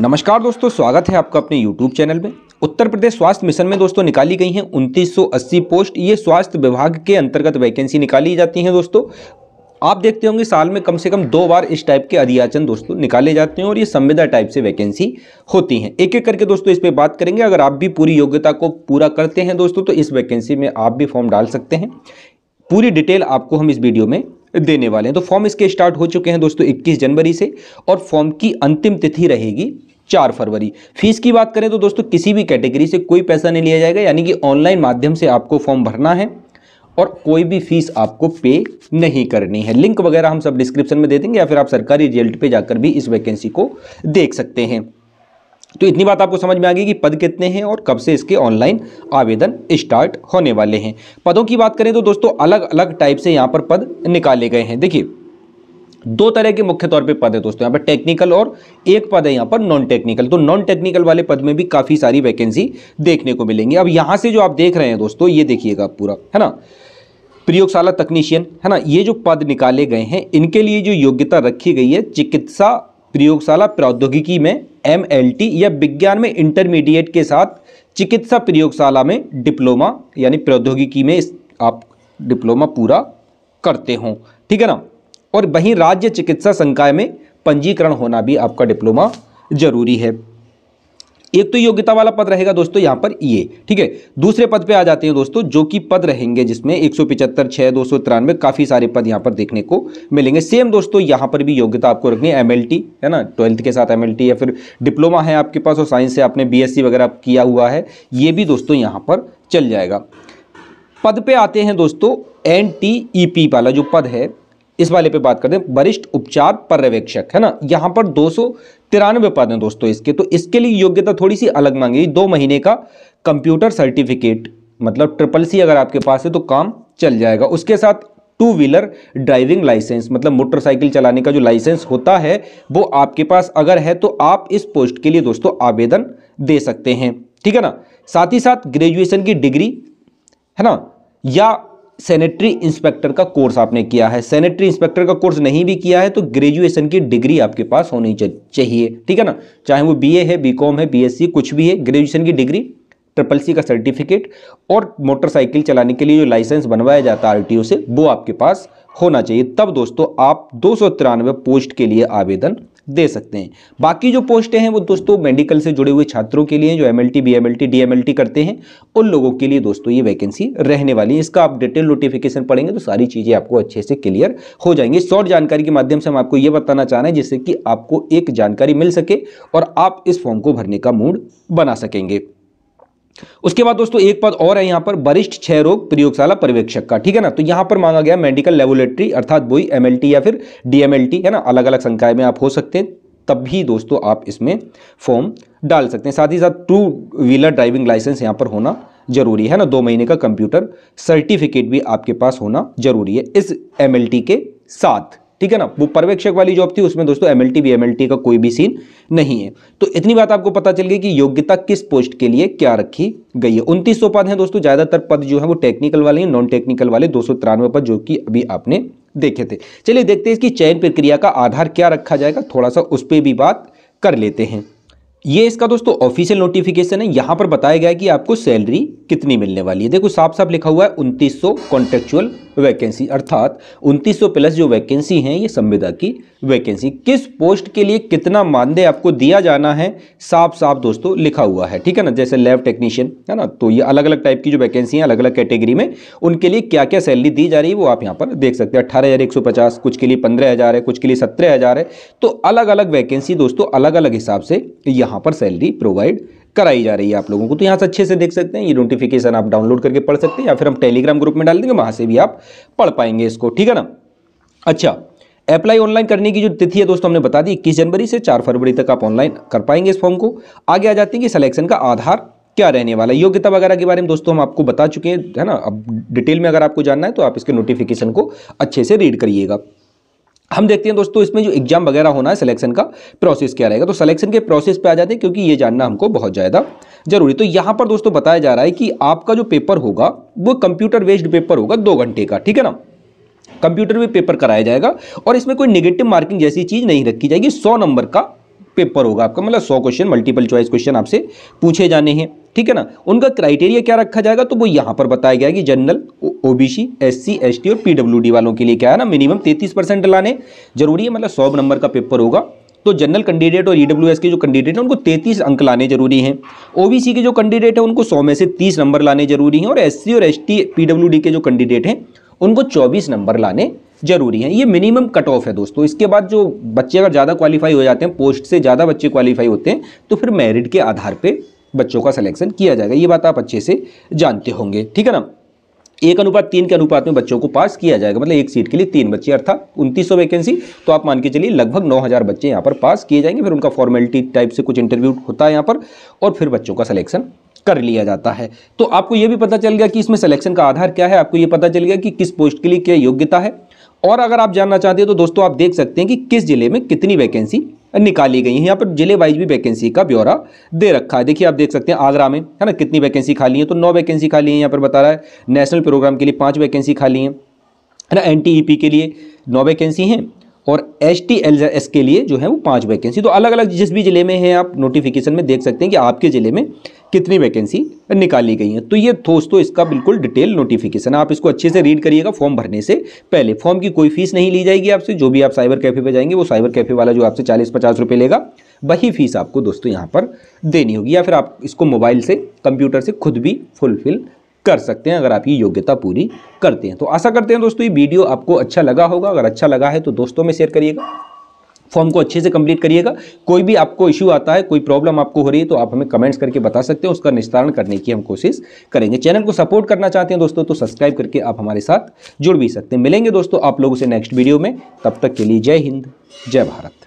नमस्कार दोस्तों स्वागत है आपका अपने यूट्यूब चैनल में उत्तर प्रदेश स्वास्थ्य मिशन में दोस्तों निकाली गई हैं 2980 पोस्ट ये स्वास्थ्य विभाग के अंतर्गत वैकेंसी निकाली जाती हैं दोस्तों आप देखते होंगे साल में कम से कम दो बार इस टाइप के अधियाचन दोस्तों निकाले जाते हैं और ये संविदा टाइप से वैकेंसी होती हैं एक एक करके दोस्तों इस पर बात करेंगे अगर आप भी पूरी योग्यता को पूरा करते हैं दोस्तों तो इस वैकेंसी में आप भी फॉर्म डाल सकते हैं पूरी डिटेल आपको हम इस वीडियो में देने वाले हैं तो फॉर्म इसके स्टार्ट हो चुके हैं दोस्तों इक्कीस जनवरी से और फॉर्म की अंतिम तिथि रहेगी चार फरवरी फीस की बात करें तो दोस्तों किसी भी कैटेगरी से कोई पैसा नहीं लिया जाएगा यानी कि ऑनलाइन माध्यम से आपको फॉर्म भरना है और कोई भी फीस आपको पे नहीं करनी है लिंक वगैरह हम सब डिस्क्रिप्शन में दे देंगे या फिर आप सरकारी रिजल्ट पे जाकर भी इस वैकेंसी को देख सकते हैं तो इतनी बात आपको समझ में आ गई कि पद कितने हैं और कब से इसके ऑनलाइन आवेदन स्टार्ट होने वाले हैं पदों की बात करें तो दोस्तों अलग अलग टाइप से यहाँ पर पद निकाले गए हैं देखिए दो तरह के मुख्य तौर पे पद है दोस्तों यहाँ पर टेक्निकल और एक पद है यहाँ पर नॉन टेक्निकल तो नॉन टेक्निकल वाले पद में भी काफ़ी सारी वैकेंसी देखने को मिलेंगी अब यहाँ से जो आप देख रहे हैं दोस्तों ये देखिएगा पूरा है ना प्रयोगशाला तकनीशियन है ना ये जो पद निकाले गए हैं इनके लिए जो योग्यता रखी गई है चिकित्सा प्रयोगशाला प्रौद्योगिकी में एम या विज्ञान में इंटरमीडिएट के साथ चिकित्सा प्रयोगशाला में डिप्लोमा यानी प्रौद्योगिकी में आप डिप्लोमा पूरा करते हो ठीक है ना और वहीं राज्य चिकित्सा संकाय में पंजीकरण होना भी आपका डिप्लोमा जरूरी है एक तो योग्यता वाला पद रहेगा दोस्तों यहां पर ये e ठीक है दूसरे पद पे आ जाते हैं दोस्तों जो कि पद रहेंगे जिसमें एक सौ पिचहत्तर छह दो सौ तिरानवे काफ़ी सारे पद यहां पर देखने को मिलेंगे सेम दोस्तों यहां पर भी योग्यता आपको रखनी है एमएलटी है ना ट्वेल्थ के साथ एम या फिर डिप्लोमा है आपके पास और साइंस से आपने बी वगैरह किया हुआ है ये भी दोस्तों यहां पर चल जाएगा पद पे आते हैं दोस्तों एन e वाला जो पद है इस वाले पे बात करते हैं वरिष्ठ उपचार पर्यवेक्षक है ना यहां पर दो सौ तिरानवे पद हैं दोस्तों इसके तो इसके लिए योग्यता थोड़ी सी अलग मांगी दो महीने का कंप्यूटर सर्टिफिकेट मतलब ट्रिपल सी अगर आपके पास है तो काम चल जाएगा उसके साथ टू व्हीलर ड्राइविंग लाइसेंस मतलब मोटरसाइकिल चलाने का जो लाइसेंस होता है वो आपके पास अगर है तो आप इस पोस्ट के लिए दोस्तों आवेदन दे सकते हैं ठीक है ना साथ ही साथ ग्रेजुएशन की डिग्री है ना या सेनेटरी इंस्पेक्टर का कोर्स आपने किया है सेनेटरी इंस्पेक्टर का कोर्स नहीं भी किया है तो ग्रेजुएशन की डिग्री आपके पास होनी चाहिए ठीक है ना चाहे वो बीए है बीकॉम है बीएससी कुछ भी है ग्रेजुएशन की डिग्री ट्रिपल सी का सर्टिफिकेट और मोटरसाइकिल चलाने के लिए जो लाइसेंस बनवाया जाता है आर से वो आपके पास होना चाहिए तब दोस्तों आप दो पोस्ट के लिए आवेदन दे सकते हैं बाकी जो पोस्टें हैं वो दोस्तों मेडिकल से जुड़े हुए छात्रों के लिए जो M L T B M L T करते हैं उन लोगों के लिए दोस्तों ये वैकेंसी रहने वाली है इसका आप डिटेल नोटिफिकेशन पढ़ेंगे तो सारी चीज़ें आपको अच्छे से क्लियर हो जाएंगी शॉर्ट जानकारी के माध्यम से हम आपको ये बताना चाह रहे हैं जिससे कि आपको एक जानकारी मिल सके और आप इस फॉर्म को भरने का मूड बना सकेंगे उसके बाद दोस्तों एक पद और है यहां पर वरिष्ठ छह रोग प्रयोगशाला पर्यवेक्षक का ठीक है ना तो यहां पर मांगा गया मेडिकल लेबोरेटरी अर्थात वही एमएलटी या फिर डीएमएलटी है ना अलग अलग संकाय में आप हो सकते हैं तब भी दोस्तों आप इसमें फॉर्म डाल सकते हैं साथ ही साथ टू व्हीलर ड्राइविंग लाइसेंस यहां पर होना जरूरी है ना दो महीने का कंप्यूटर सर्टिफिकेट भी आपके पास होना जरूरी है इस एमएलटी के साथ ठीक है ना वो पर्यवेक्षक वाली जॉब थी उसमें दोस्तों एम एल टी का कोई भी सीन नहीं है तो इतनी बात आपको पता चल गई कि योग्यता किस पोस्ट के लिए क्या रखी गई है उनतीस पद हैं दोस्तों ज्यादातर पद जो है वो टेक्निकल वाले हैं नॉन टेक्निकल वाले दो पद जो कि अभी आपने देखे थे चलिए देखते हैं इसकी चयन प्रक्रिया का आधार क्या रखा जाएगा थोड़ा सा उस पर भी बात कर लेते हैं ये इसका दोस्तों ऑफिशियल नोटिफिकेशन है यहां पर बताया गया कि आपको सैलरी कितनी मिलने वाली है देखो साफ साफ लिखा हुआ है उनतीस सौ कॉन्ट्रेक्चुअल वैकेंसी अर्थात 2900 प्लस जो वैकेंसी हैं ये संविदा की वैकेंसी किस पोस्ट के लिए कितना मानदेय आपको दिया जाना है साफ साफ दोस्तों लिखा हुआ है ठीक है ना जैसे लैब टेक्नीशियन है ना तो ये अलग अलग टाइप की जो वैकेंसी हैं अलग अलग कैटेगरी में उनके लिए क्या क्या सैलरी दी जा रही है वो आप यहाँ पर देख सकते हैं अट्ठारह कुछ के लिए पंद्रह है कुछ के लिए सत्रह है तो अलग अलग वैकेंसी दोस्तों अलग अलग हिसाब से यहाँ पर सैलरी प्रोवाइड कराई जा रही है आप लोगों को तो यहाँ से अच्छे से देख सकते हैं ये नोटिफिकेशन आप डाउनलोड करके पढ़ सकते हैं या फिर हम टेलीग्राम ग्रुप में डाल देंगे वहाँ से भी आप पढ़ पाएंगे इसको ठीक है ना अच्छा अप्लाई ऑनलाइन करने की जो तिथि है दोस्तों हमने बता दी इक्कीस जनवरी से चार फरवरी तक आप ऑनलाइन कर पाएंगे इस फॉर्म को आगे आ जाती है कि सलेक्शन का आधार क्या रहने वाला है योग्यता वगैरह के बारे में दोस्तों हम आपको बता चुके हैं है ना अब डिटेल में अगर आपको जानना है तो आप इसके नोटिफिकेशन को अच्छे से रीड करिएगा हम देखते हैं दोस्तों इसमें जो एग्जाम वगैरह होना है सिलेक्शन का प्रोसेस क्या रहेगा तो सिलेक्शन के प्रोसेस पे आ जाते हैं क्योंकि ये जानना हमको बहुत ज़्यादा जरूरी तो यहाँ पर दोस्तों बताया जा रहा है कि आपका जो पेपर होगा वो कंप्यूटर बेस्ड पेपर होगा दो घंटे का ठीक है ना कंप्यूटर में पेपर कराया जाएगा और इसमें कोई निगेटिव मार्किंग जैसी चीज़ नहीं रखी जाएगी सौ नंबर का पेपर होगा आपका मतलब सौ क्वेश्चन मल्टीपल चॉइस क्वेश्चन आपसे पूछे जाने हैं ठीक है ना उनका क्राइटेरिया क्या रखा जाएगा तो वो यहाँ पर बताया गया कि जनरल ओबीसी एससी एसटी और पीडब्ल्यूडी वालों के लिए क्या है ना मिनिमम तैतीस परसेंट लाने जरूरी है मतलब सौ नंबर का पेपर होगा तो जनरल कैंडिडेट और ईडब्ल्यू e के जो कैंडिडेट हैं उनको तैतीस अंक लाने जरूरी हैं ओबीसी के जो कैंडिडेट हैं उनको सौ में से तीस नंबर लाने जरूरी हैं और एससी और एसटी पीडब्ल्यूडी के जो कैंडिडेट हैं उनको चौबीस नंबर लाने जरूरी है ये मिनिमम कट ऑफ है दोस्तों इसके बाद जो बच्चे अगर ज़्यादा क्वालिफाई हो जाते हैं पोस्ट से ज़्यादा बच्चे क्वालिफाई होते हैं तो फिर मेरिट के आधार पर बच्चों का सिलेक्शन किया जाएगा ये बात आप अच्छे से जानते होंगे ठीक है ना एक अनुपात तीन के अनुपात में बच्चों को पास किया जाएगा मतलब एक सीट के लिए तीन बच्चे अर्थात उनतीस वैकेंसी तो आप मान के चलिए लगभग नौ हज़ार बच्चे यहाँ पर पास किए जाएंगे फिर उनका फॉर्मेलिटी टाइप से कुछ इंटरव्यू होता है यहाँ पर और फिर बच्चों का सिलेक्शन कर लिया जाता है तो आपको यह भी पता चल गया कि इसमें सिलेक्शन का आधार क्या है आपको ये पता चल गया कि किस पोस्ट के लिए क्या योग्यता है और अगर आप जानना चाहते हो तो दोस्तों आप देख सकते हैं कि किस जिले में कितनी वैकेंसी निकाली गई हैं यहाँ पर जिले वाइज भी वैकेंसी का ब्यौरा दे रखा है देखिए आप देख सकते हैं आगरा में है ना कितनी वैकेंसी खाली है तो नौ वैकेंसी खाली है यहाँ पर बता रहा है नेशनल प्रोग्राम के लिए पाँच वैकेंसी खाली हैं है ना एन e के लिए नौ वैकेंसी हैं और एस टी एल एस के लिए जो है वो पाँच वैकेंसी तो अलग अलग जिस भी ज़िले में है आप नोटिफिकेशन में देख सकते हैं कि आपके ज़िले में कितनी वैकेंसी निकाली गई है तो ये दोस्तों इसका बिल्कुल डिटेल नोटिफिकेशन आप इसको अच्छे से रीड करिएगा फॉर्म भरने से पहले फॉर्म की कोई फीस नहीं ली जाएगी आपसे जो भी आप साइबर कैफे पर जाएंगे वो साइबर कैफे वाला जो आपसे चालीस पचास रुपये लेगा वही फीस आपको दोस्तों यहाँ पर देनी होगी या फिर आप इसको मोबाइल से कंप्यूटर से खुद भी फुलफिल कर सकते हैं अगर आप ये योग्यता पूरी करते हैं तो आशा करते हैं दोस्तों ये वीडियो आपको अच्छा लगा होगा अगर अच्छा लगा है तो दोस्तों में शेयर करिएगा फॉर्म को अच्छे से कंप्लीट करिएगा कोई भी आपको इश्यू आता है कोई प्रॉब्लम आपको हो रही है तो आप हमें कमेंट्स करके बता सकते हैं उसका निस्तारण करने की हम कोशिश करेंगे चैनल को सपोर्ट करना चाहते हैं दोस्तों तो सब्सक्राइब करके आप हमारे साथ जुड़ भी सकते हैं मिलेंगे दोस्तों आप लोगों से नेक्स्ट वीडियो में तब तक के लिए जय हिंद जय भारत